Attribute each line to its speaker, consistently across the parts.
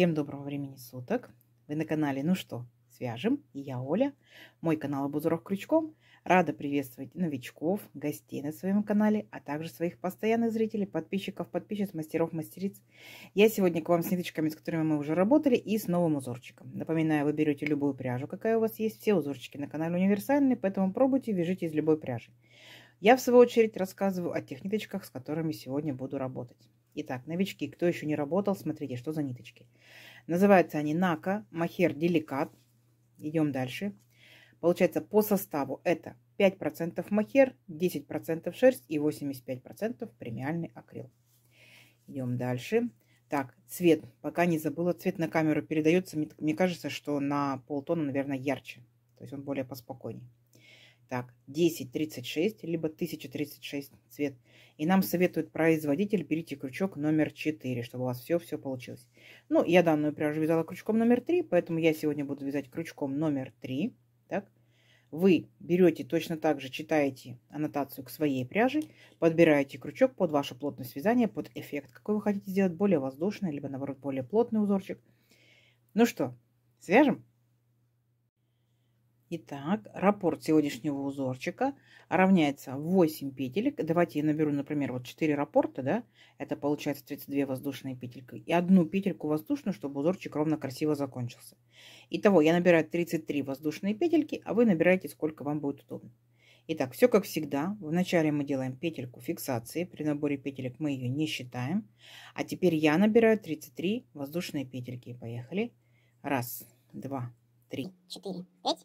Speaker 1: Всем доброго времени суток. Вы на канале «Ну что, свяжем?» И я Оля, мой канал «Обузоров крючком». Рада приветствовать новичков, гостей на своем канале, а также своих постоянных зрителей, подписчиков, подписчиц, мастеров, мастериц. Я сегодня к вам с ниточками, с которыми мы уже работали, и с новым узорчиком. Напоминаю, вы берете любую пряжу, какая у вас есть. Все узорчики на канале универсальные, поэтому пробуйте, вяжите из любой пряжи. Я, в свою очередь, рассказываю о тех ниточках, с которыми сегодня буду работать. Итак, новички, кто еще не работал, смотрите, что за ниточки. Называются они Нака, Махер Деликат. Идем дальше. Получается, по составу это 5% махер, 10% шерсть и 85% премиальный акрил. Идем дальше. Так, цвет. Пока не забыла, цвет на камеру передается. Мне кажется, что на полтона, наверное, ярче. То есть он более поспокойнее. Так, 1036, либо 1036 цвет. И нам советует производитель, берите крючок номер 4, чтобы у вас все-все получилось. Ну, я данную пряжу вязала крючком номер 3, поэтому я сегодня буду вязать крючком номер 3. Так, вы берете точно так же, читаете аннотацию к своей пряже, подбираете крючок под вашу плотность вязания, под эффект, какой вы хотите сделать, более воздушный, либо наоборот более плотный узорчик. Ну что, свяжем? Итак, раппорт сегодняшнего узорчика равняется 8 петелек. Давайте я наберу, например, вот 4 раппорта, да, это получается 32 воздушные петельки и одну петельку воздушную, чтобы узорчик ровно красиво закончился. Итого я набираю 33 воздушные петельки, а вы набираете сколько вам будет удобно. Итак, все как всегда. Вначале мы делаем петельку фиксации. При наборе петелек мы ее не считаем. А теперь я набираю 33 воздушные петельки. Поехали. Раз, два, три, четыре, пять.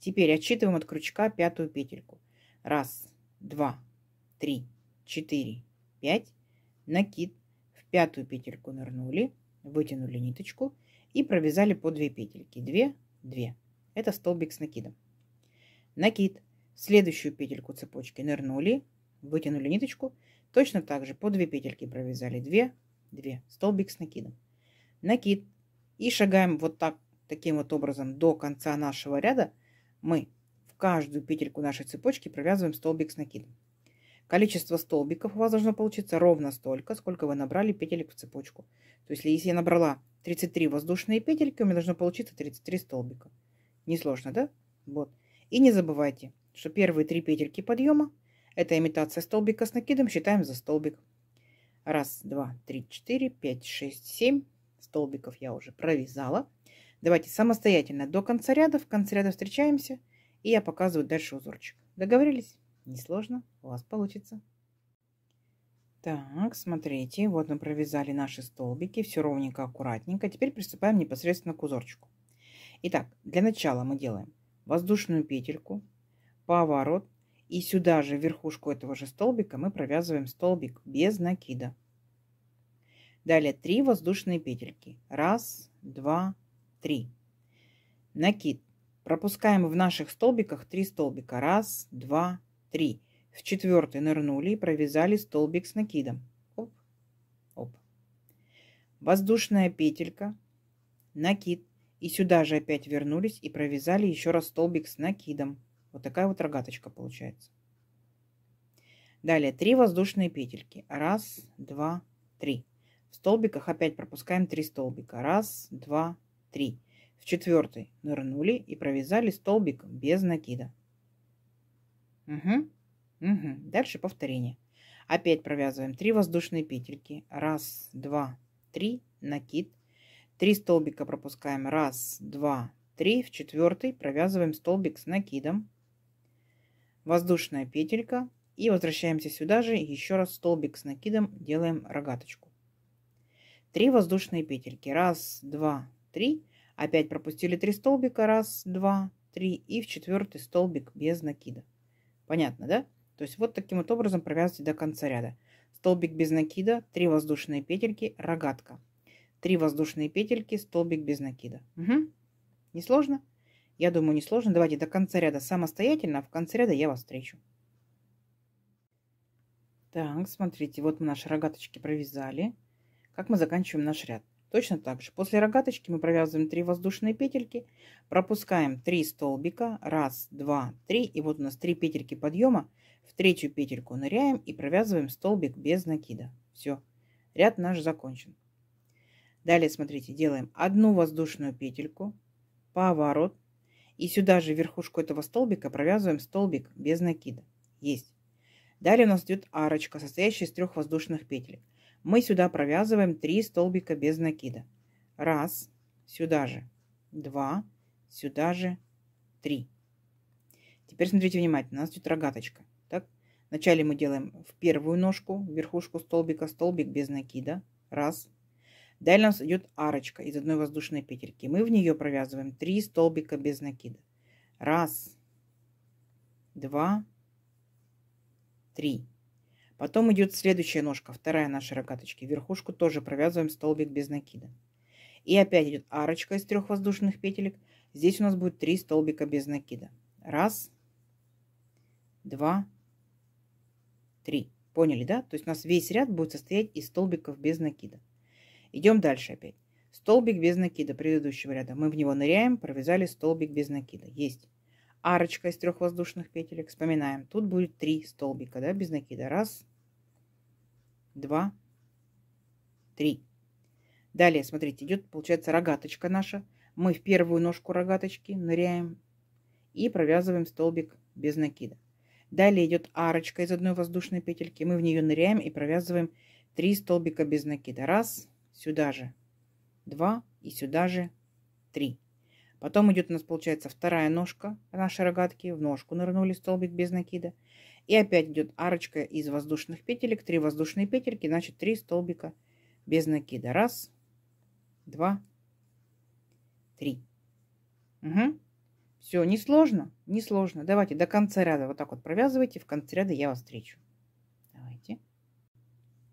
Speaker 1: Теперь отсчитываем от крючка пятую петельку. Раз, два, три, четыре, пять. Накид. В пятую петельку нырнули, вытянули ниточку и провязали по две петельки. Две, две. Это столбик с накидом. Накид. В следующую петельку цепочки нырнули, вытянули ниточку. Точно так же по две петельки провязали. Две, две. Столбик с накидом. Накид. И шагаем вот так, таким вот образом до конца нашего ряда – мы в каждую петельку нашей цепочки провязываем столбик с накидом. Количество столбиков у вас должно получиться ровно столько, сколько вы набрали петелек в цепочку. То есть, если я набрала 33 воздушные петельки, у меня должно получиться 33 столбика. Несложно, да? Вот. И не забывайте, что первые три петельки подъема – это имитация столбика с накидом, считаем за столбик. Раз, два, три, четыре, пять, шесть, семь столбиков я уже провязала – Давайте самостоятельно до конца ряда. В конце ряда встречаемся. И я показываю дальше узорчик. Договорились? Несложно. У вас получится. Так, смотрите. Вот мы провязали наши столбики. Все ровненько, аккуратненько. Теперь приступаем непосредственно к узорчику. Итак, для начала мы делаем воздушную петельку, поворот. И сюда же, верхушку этого же столбика, мы провязываем столбик без накида. Далее 3 воздушные петельки. Раз, два, 3. Накид. Пропускаем в наших столбиках 3 столбика. Раз, два, три. В четвертый нырнули и провязали столбик с накидом. Оп, оп. Воздушная петелька, накид. И сюда же опять вернулись и провязали еще раз столбик с накидом. Вот такая вот рогаточка получается. Далее 3 воздушные петельки. Раз, два, три. В столбиках опять пропускаем 3 столбика. Раз, два, три три. В четвертый нырнули и провязали столбик без накида. Угу. Угу. Дальше повторение. Опять провязываем 3 воздушные петельки. Раз, два, три, накид. 3 столбика пропускаем. Раз, два, три. В четвертый провязываем столбик с накидом. Воздушная петелька. И возвращаемся сюда же. Еще раз столбик с накидом. Делаем рогаточку. 3 воздушные петельки. Раз, два, три. Опять пропустили три столбика. Раз, два, три. И в четвертый столбик без накида. Понятно, да? То есть вот таким вот образом провязывайте до конца ряда. Столбик без накида, три воздушные петельки, рогатка. три воздушные петельки, столбик без накида. Угу. Несложно? Я думаю, несложно. Давайте до конца ряда самостоятельно, а в конце ряда я вас встречу. Так, смотрите, вот мы наши рогаточки провязали. Как мы заканчиваем наш ряд. Точно так же. После рогаточки мы провязываем 3 воздушные петельки, пропускаем 3 столбика, 1, 2, 3, и вот у нас 3 петельки подъема, в третью петельку ныряем и провязываем столбик без накида. Все, ряд наш закончен. Далее, смотрите, делаем одну воздушную петельку, поворот, и сюда же верхушку этого столбика провязываем столбик без накида. Есть. Далее у нас идет арочка, состоящая из трех воздушных петель мы сюда провязываем 3 столбика без накида. Раз, сюда же, два, сюда же, три. Теперь смотрите внимательно, у нас тут рогаточка. Так? Вначале мы делаем в первую ножку, верхушку столбика, столбик без накида. Раз. Далее у нас идет арочка из одной воздушной петельки. Мы в нее провязываем 3 столбика без накида. Раз, два, три. Потом идет следующая ножка, вторая нашей рогаточки. Верхушку тоже провязываем столбик без накида. И опять идет арочка из трех воздушных петелек. Здесь у нас будет три столбика без накида. Раз, два, три. Поняли, да? То есть у нас весь ряд будет состоять из столбиков без накида. Идем дальше опять. Столбик без накида предыдущего ряда. Мы в него ныряем, провязали столбик без накида. Есть. Арочка из трех воздушных петелек. Вспоминаем. Тут будет три столбика, да, без накида. Раз, два, три. Далее, смотрите, идет, получается, рогаточка наша. Мы в первую ножку рогаточки ныряем и провязываем столбик без накида. Далее идет арочка из одной воздушной петельки. Мы в нее ныряем и провязываем 3 столбика без накида. Раз, сюда же 2 и сюда же 3. Потом идет у нас, получается, вторая ножка нашей рогатки. В ножку нырнули столбик без накида. И опять идет арочка из воздушных петелек. Три воздушные петельки, значит, три столбика без накида. Раз, два, три. Угу. Все, несложно, несложно. Давайте до конца ряда вот так вот провязывайте. В конце ряда я вас встречу.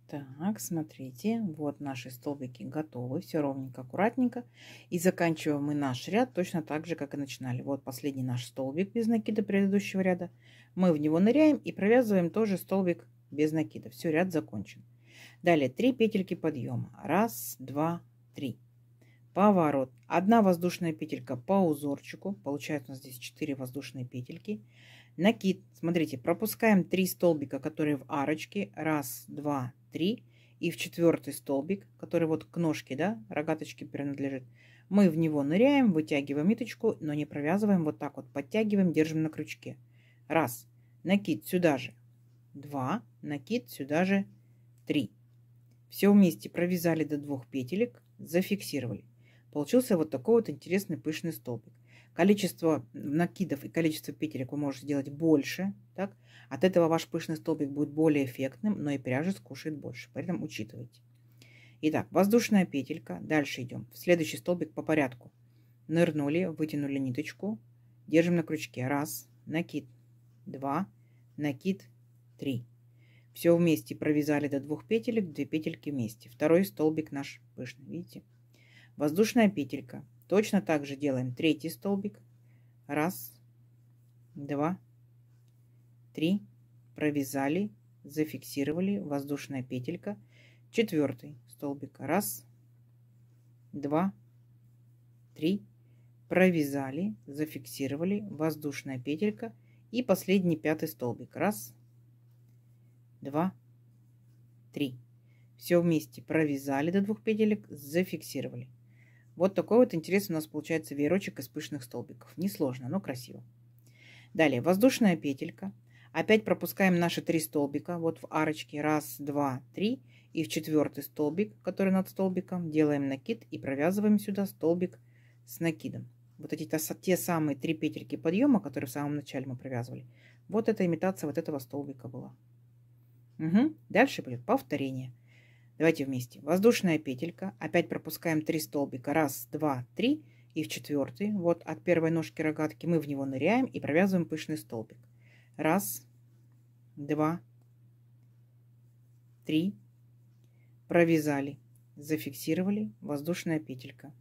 Speaker 1: Так, смотрите, вот наши столбики готовы, все ровненько, аккуратненько. И заканчиваем мы наш ряд точно так же, как и начинали. Вот последний наш столбик без накида предыдущего ряда. Мы в него ныряем и провязываем тоже столбик без накида. Все, ряд закончен. Далее 3 петельки подъема. Раз, два, три. Поворот. Одна воздушная петелька по узорчику. Получается у нас здесь 4 воздушные петельки накид. Смотрите, пропускаем 3 столбика, которые в арочке. Раз, два, 3 и в четвертый столбик, который вот к ножке, да, рогаточке принадлежит, мы в него ныряем, вытягиваем ниточку, но не провязываем, вот так вот подтягиваем, держим на крючке. Раз, накид сюда же. Два, накид сюда же. Три. Все вместе провязали до двух петелек, зафиксировали. Получился вот такой вот интересный пышный столбик. Количество накидов и количество петелек вы можете сделать больше. Так? От этого ваш пышный столбик будет более эффектным, но и пряжа скушает больше. Поэтому учитывайте. Итак, воздушная петелька. Дальше идем. В следующий столбик по порядку. Нырнули, вытянули ниточку. Держим на крючке. Раз. Накид. Два. Накид. Три. Все вместе провязали до двух петелек, две петельки вместе. Второй столбик наш пышный, видите? Воздушная петелька. Точно так же делаем третий столбик. Раз, два, три. Провязали, зафиксировали, воздушная петелька. Четвертый столбик. Раз, два, три. Провязали, зафиксировали, воздушная петелька. И последний пятый столбик. Раз, два, три. Все вместе провязали до двух петелек, зафиксировали. Вот такой вот интересный у нас получается веерочек из пышных столбиков. Несложно, но красиво. Далее воздушная петелька. Опять пропускаем наши три столбика. Вот в арочке. Раз, два, три. И в четвертый столбик, который над столбиком, делаем накид и провязываем сюда столбик с накидом. Вот эти те самые три петельки подъема, которые в самом начале мы провязывали. Вот эта имитация вот этого столбика была. Угу. Дальше будет повторение. Давайте вместе. Воздушная петелька. Опять пропускаем 3 столбика. Раз, два, три. И в четвертый, вот от первой ножки рогатки, мы в него ныряем и провязываем пышный столбик. Раз, два, три. Провязали. Зафиксировали. Воздушная петелька.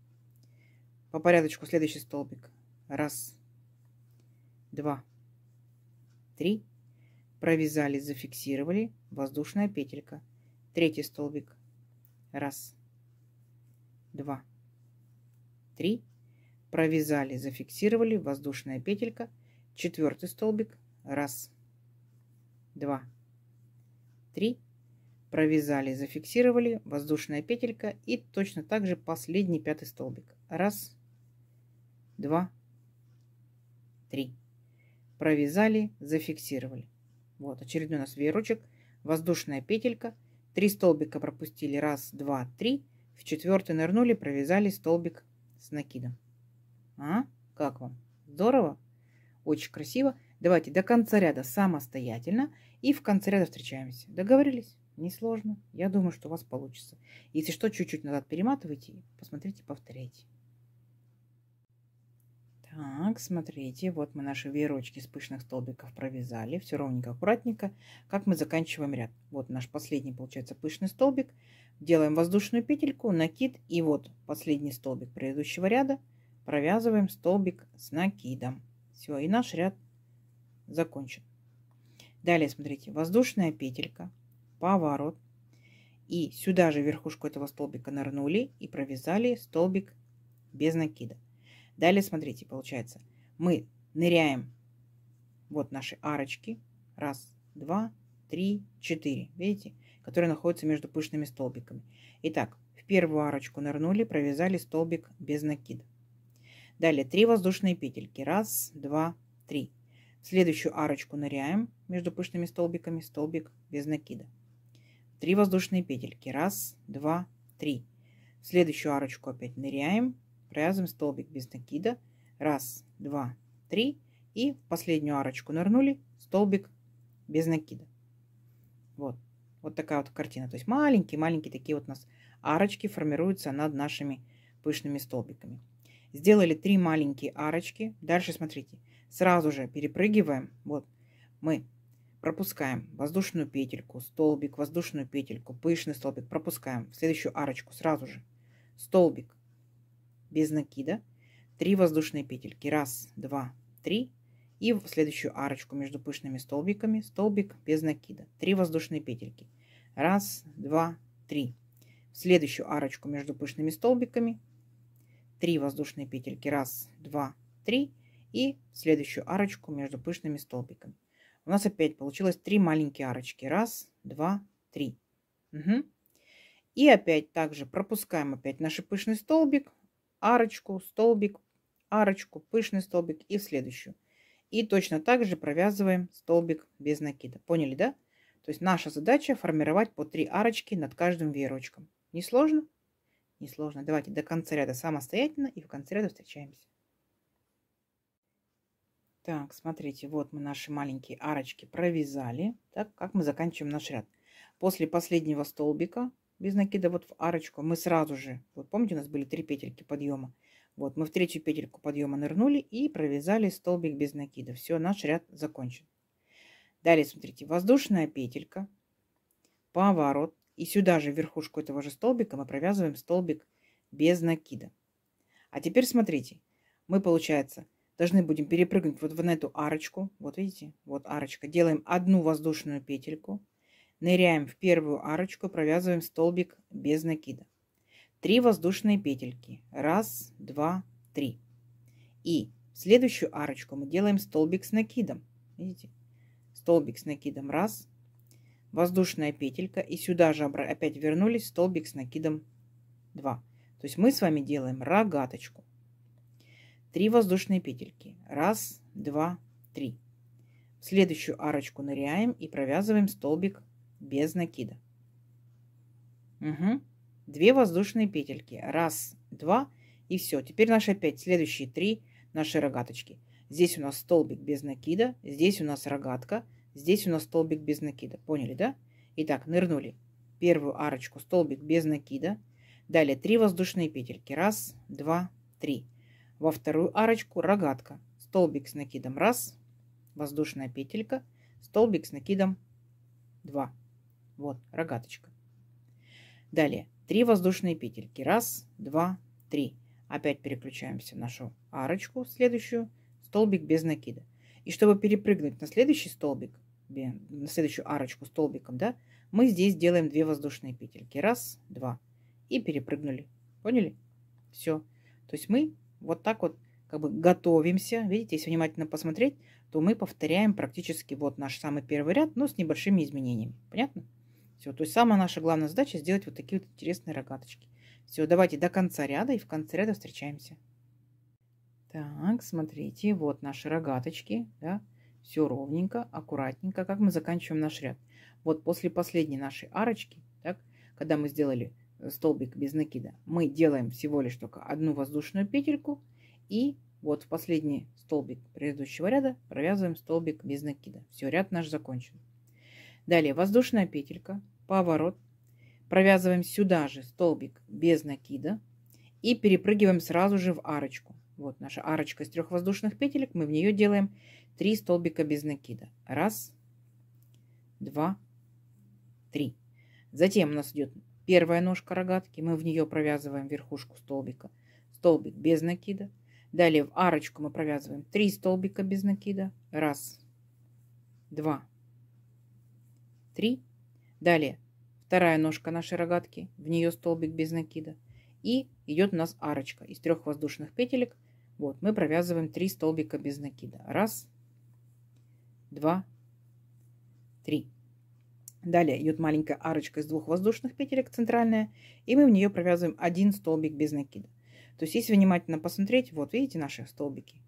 Speaker 1: По порядочку следующий столбик. Раз, два, три. Провязали, зафиксировали. Воздушная петелька. Третий столбик. Раз. Два. Три. Провязали, зафиксировали. Воздушная петелька. Четвертый столбик. Раз. Два. Три. Провязали, зафиксировали. Воздушная петелька. И точно так же последний пятый столбик. Раз. Два. Три. Провязали, зафиксировали. Вот очередной у нас веерочек. Воздушная петелька – Три столбика пропустили. Раз, два, три. В четвертый нырнули, провязали столбик с накидом. А? Как вам? Здорово? Очень красиво. Давайте до конца ряда самостоятельно. И в конце ряда встречаемся. Договорились? Несложно. Я думаю, что у вас получится. Если что, чуть-чуть назад перематывайте. Посмотрите, повторяйте. Так, смотрите, вот мы наши веерочки с пышных столбиков провязали. Все ровненько, аккуратненько. Как мы заканчиваем ряд. Вот наш последний, получается, пышный столбик. Делаем воздушную петельку, накид. И вот последний столбик предыдущего ряда. Провязываем столбик с накидом. Все, и наш ряд закончен. Далее, смотрите, воздушная петелька, поворот. И сюда же верхушку этого столбика нырнули и провязали столбик без накида. Далее, смотрите, получается, мы ныряем вот наши арочки. Раз, два, три, четыре. Видите? Которые находятся между пышными столбиками. Итак, в первую арочку нырнули, провязали столбик без накида. Далее три воздушные петельки. Раз, два, три. В следующую арочку ныряем между пышными столбиками. Столбик без накида. Три воздушные петельки. Раз, два, три. В следующую арочку опять ныряем Провязываем столбик без накида. Раз, два, три. И в последнюю арочку нырнули. Столбик без накида. Вот. Вот такая вот картина. То есть маленькие-маленькие такие вот у нас арочки формируются над нашими пышными столбиками. Сделали три маленькие арочки. Дальше смотрите. Сразу же перепрыгиваем. Вот мы пропускаем воздушную петельку, столбик, воздушную петельку, пышный столбик. Пропускаем в следующую арочку сразу же. Столбик, без накида. Три воздушные петельки. Раз, два, три. И в следующую арочку между пышными столбиками. Столбик без накида. Три воздушные петельки. Раз, два, три. В следующую арочку между пышными столбиками. Три воздушные петельки. Раз, два, три. И в следующую арочку между пышными столбиками. У нас опять получилось три маленькие арочки. Раз, два, три. Угу. И опять также пропускаем опять наш пышный столбик арочку, столбик, арочку, пышный столбик и в следующую. И точно так же провязываем столбик без накида. Поняли, да? То есть наша задача формировать по три арочки над каждым веерочком. не сложно. Давайте до конца ряда самостоятельно и в конце ряда встречаемся. Так, смотрите, вот мы наши маленькие арочки провязали. Так, как мы заканчиваем наш ряд. После последнего столбика без накида вот в арочку мы сразу же, вот помните, у нас были три петельки подъема. Вот мы в третью петельку подъема нырнули и провязали столбик без накида. Все, наш ряд закончен. Далее, смотрите, воздушная петелька, поворот. И сюда же, верхушку этого же столбика, мы провязываем столбик без накида. А теперь смотрите, мы, получается, должны будем перепрыгнуть вот на эту арочку. Вот видите, вот арочка. Делаем одну воздушную петельку Ныряем в первую арочку, провязываем столбик без накида. Три воздушные петельки. Раз, два, три. И в следующую арочку мы делаем столбик с накидом. Видите? Столбик с накидом. Раз. Воздушная петелька. И сюда же опять вернулись. Столбик с накидом. Два. То есть мы с вами делаем рогаточку. Три воздушные петельки. Раз, два, три. В следующую арочку ныряем и провязываем столбик без накида. Угу. Две воздушные петельки. Раз, два и все. Теперь наши опять следующие три наши рогаточки. Здесь у нас столбик без накида, здесь у нас рогатка, здесь у нас столбик без накида. Поняли, да? Итак, нырнули. Первую арочку столбик без накида. Далее три воздушные петельки. Раз, два, три. Во вторую арочку рогатка. Столбик с накидом. Раз, воздушная петелька. Столбик с накидом. Два. Вот, рогаточка. Далее. Три воздушные петельки. Раз, два, три. Опять переключаемся в нашу арочку, следующую, столбик без накида. И чтобы перепрыгнуть на следующий столбик, на следующую арочку столбиком, да, мы здесь делаем две воздушные петельки. Раз, два. И перепрыгнули. Поняли? Все. То есть мы вот так вот как бы готовимся. Видите, если внимательно посмотреть, то мы повторяем практически вот наш самый первый ряд, но с небольшими изменениями. Понятно? Все, то есть самая наша главная задача сделать вот такие вот интересные рогаточки. Все, давайте до конца ряда и в конце ряда встречаемся. Так, смотрите, вот наши рогаточки, да, все ровненько, аккуратненько, как мы заканчиваем наш ряд. Вот после последней нашей арочки, так, когда мы сделали э, столбик без накида, мы делаем всего лишь только одну воздушную петельку и вот в последний столбик предыдущего ряда провязываем столбик без накида. Все, ряд наш закончен. Далее воздушная петелька, поворот. Провязываем сюда же столбик без накида и перепрыгиваем сразу же в арочку. Вот наша арочка из трех воздушных петелек. Мы в нее делаем 3 столбика без накида. Раз, два, три. Затем у нас идет первая ножка рогатки. Мы в нее провязываем верхушку столбика. Столбик без накида. Далее в арочку мы провязываем 3 столбика без накида. Раз, два, три. Далее вторая ножка нашей рогатки, в нее столбик без накида. И идет у нас арочка из трех воздушных петелек. Вот, мы провязываем три столбика без накида. Раз, два, три. Далее идет маленькая арочка из двух воздушных петелек, центральная, и мы в нее провязываем один столбик без накида. То есть, если внимательно посмотреть, вот видите наши столбики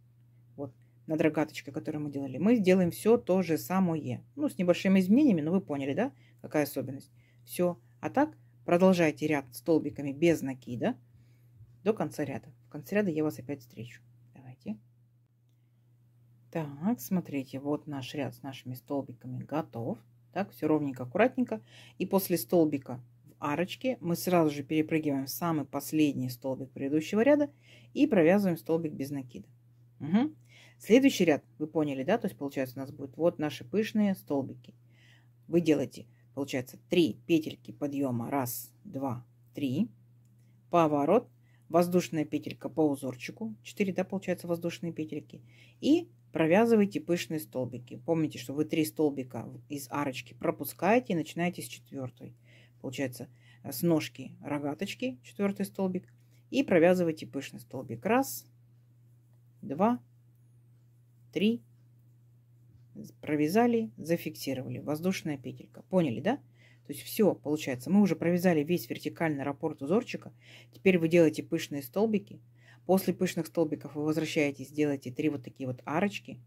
Speaker 1: над рогаточкой, которую мы делали, мы сделаем все то же самое. Ну, с небольшими изменениями, но вы поняли, да, какая особенность. Все. А так продолжайте ряд столбиками без накида до конца ряда. В конце ряда я вас опять встречу. Давайте. Так, смотрите, вот наш ряд с нашими столбиками готов. Так, все ровненько, аккуратненько. И после столбика в арочке мы сразу же перепрыгиваем в самый последний столбик предыдущего ряда и провязываем столбик без накида. Угу. Следующий ряд, вы поняли, да? То есть, получается, у нас будет вот наши пышные столбики. Вы делаете, получается, 3 петельки подъема. Раз, два, три. Поворот. Воздушная петелька по узорчику. 4, да, получается, воздушные петельки. И провязывайте пышные столбики. Помните, что вы 3 столбика из арочки пропускаете и начинаете с четвертой. Получается, э, с ножки рогаточки, четвертый столбик. И провязывайте пышный столбик. Раз, два, три. Провязали, зафиксировали. Воздушная петелька. Поняли, да? То есть все, получается, мы уже провязали весь вертикальный раппорт узорчика. Теперь вы делаете пышные столбики. После пышных столбиков вы возвращаетесь, делаете три вот такие вот арочки.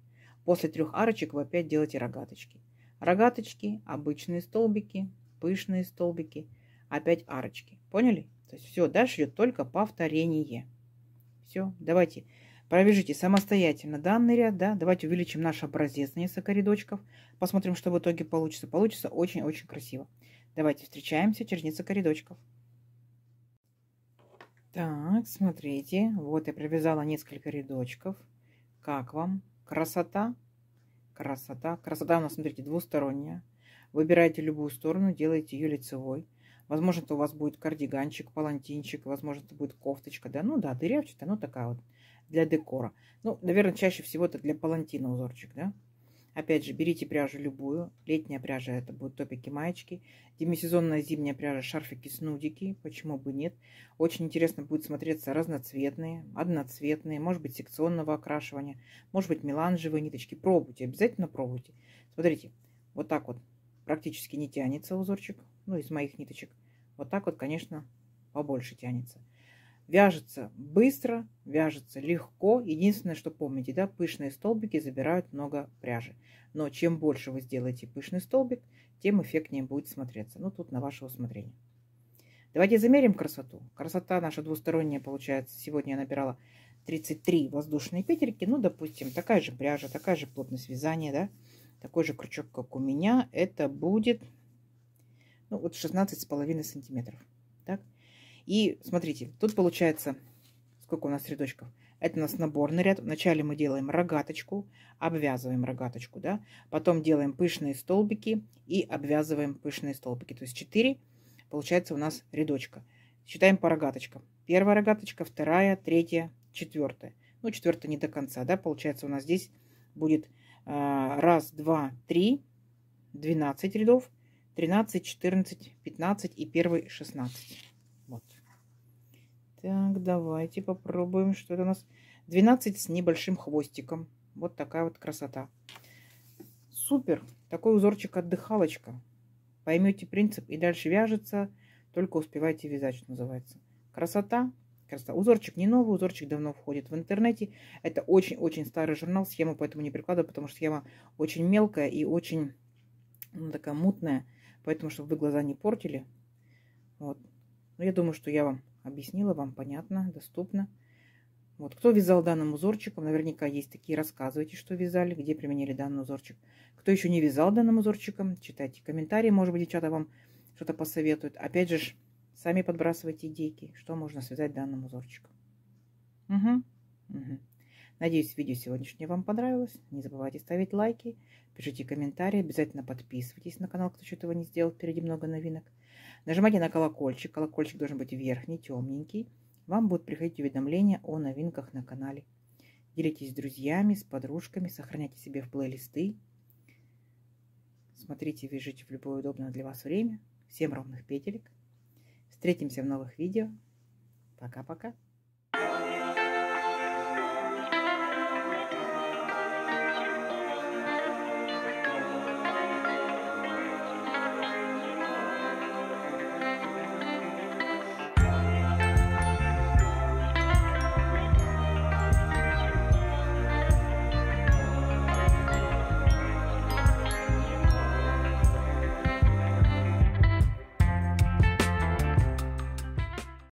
Speaker 1: После трех арочек вы опять делаете рогаточки. Рогаточки, обычные столбики, пышные столбики, опять арочки. Поняли? То есть все, дальше идет только повторение. Все, давайте Провяжите самостоятельно данный ряд, да. Давайте увеличим наш образец на несколько рядочков. Посмотрим, что в итоге получится. Получится очень-очень красиво. Давайте встречаемся через несколько рядочков. Так, смотрите. Вот я провязала несколько рядочков. Как вам? Красота? Красота. Красота у нас, смотрите, двусторонняя. Выбирайте любую сторону, делайте ее лицевой. Возможно, это у вас будет кардиганчик, палантинчик, возможно, это будет кофточка, да, ну да, дырявчатая, ну такая вот для декора. Ну, наверное, чаще всего это для палантина узорчик, да? Опять же, берите пряжу любую. Летняя пряжа это будут топики, маечки. Демисезонная зимняя пряжа, шарфики, снудики. Почему бы нет? Очень интересно будет смотреться разноцветные, одноцветные, может быть, секционного окрашивания, может быть, меланжевые ниточки. Пробуйте, обязательно пробуйте. Смотрите, вот так вот практически не тянется узорчик, ну, из моих ниточек. Вот так вот, конечно, побольше тянется. Вяжется быстро, вяжется легко. Единственное, что помните, да, пышные столбики забирают много пряжи. Но чем больше вы сделаете пышный столбик, тем эффектнее будет смотреться. Ну, тут на ваше усмотрение. Давайте замерим красоту. Красота наша двусторонняя получается. Сегодня я набирала 33 воздушные петельки. Ну, допустим, такая же пряжа, такая же плотность вязания, да. Такой же крючок, как у меня. Это будет, ну, вот 16,5 сантиметров. Так. И смотрите, тут получается, сколько у нас рядочков. Это у нас наборный ряд. Вначале мы делаем рогаточку, обвязываем рогаточку, да. Потом делаем пышные столбики и обвязываем пышные столбики. То есть 4 получается у нас рядочка. Считаем по рогаточкам. Первая рогаточка, вторая, третья, четвертая. Ну, четвертая не до конца, да. Получается у нас здесь будет э, раз, два, три, 12 рядов, 13, 14, 15 и первый 16. Вот. Так, давайте попробуем, что это у нас. 12 с небольшим хвостиком. Вот такая вот красота. Супер! Такой узорчик отдыхалочка. Поймете принцип и дальше вяжется. Только успевайте вязать, что называется. Красота, красота. Узорчик не новый, узорчик давно входит в интернете. Это очень-очень старый журнал, схему поэтому не прикладываю, потому что схема очень мелкая и очень ну, такая мутная. Поэтому, чтобы вы глаза не портили. Вот. Но ну, я думаю, что я вам объяснила, вам понятно, доступно. Вот. Кто вязал данным узорчиком, наверняка есть такие, рассказывайте, что вязали, где применили данный узорчик. Кто еще не вязал данным узорчиком, читайте комментарии, может быть, девчата вам что-то посоветуют. Опять же, сами подбрасывайте идейки, что можно связать данным узорчиком. Угу. Угу. Надеюсь, видео сегодняшнее вам понравилось. Не забывайте ставить лайки, пишите комментарии, обязательно подписывайтесь на канал, кто еще этого не сделал. Впереди много новинок. Нажимайте на колокольчик. Колокольчик должен быть верхний, темненький. Вам будут приходить уведомления о новинках на канале. Делитесь с друзьями, с подружками, сохраняйте себе в плейлисты. Смотрите, вяжите в любое удобное для вас время. Всем ровных петелек. Встретимся в новых видео. Пока-пока.